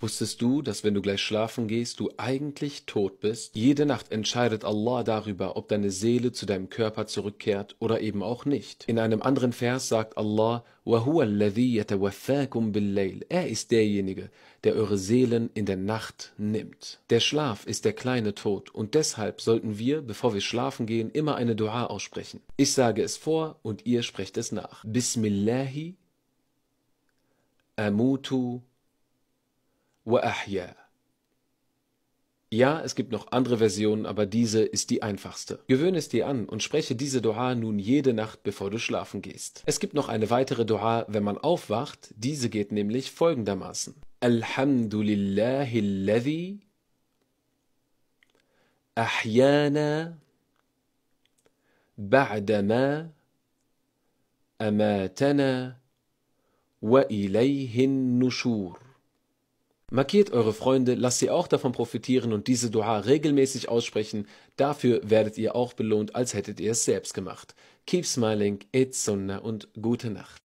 Wusstest du, dass wenn du gleich schlafen gehst, du eigentlich tot bist? Jede Nacht entscheidet Allah darüber, ob deine Seele zu deinem Körper zurückkehrt oder eben auch nicht. In einem anderen Vers sagt Allah, وَهُوَ الَّذِي يَتَوَفَّاكُمْ Er ist derjenige, der eure Seelen in der Nacht nimmt. Der Schlaf ist der kleine Tod und deshalb sollten wir, bevor wir schlafen gehen, immer eine Dua aussprechen. Ich sage es vor und ihr sprecht es nach. Bismillahi amutu وأحيا. Ja, es gibt noch andere Versionen, aber diese ist die einfachste. Gewöhne es dir an und spreche diese Dua nun jede Nacht, bevor du schlafen gehst. Es gibt noch eine weitere Dua, wenn man aufwacht, diese geht nämlich folgendermaßen. Alhamdulillahilladhi أحيانا بعدما wa وإليه النشور Markiert eure Freunde, lasst sie auch davon profitieren und diese Dua regelmäßig aussprechen. Dafür werdet ihr auch belohnt, als hättet ihr es selbst gemacht. Keep smiling, it's Sunna und gute Nacht.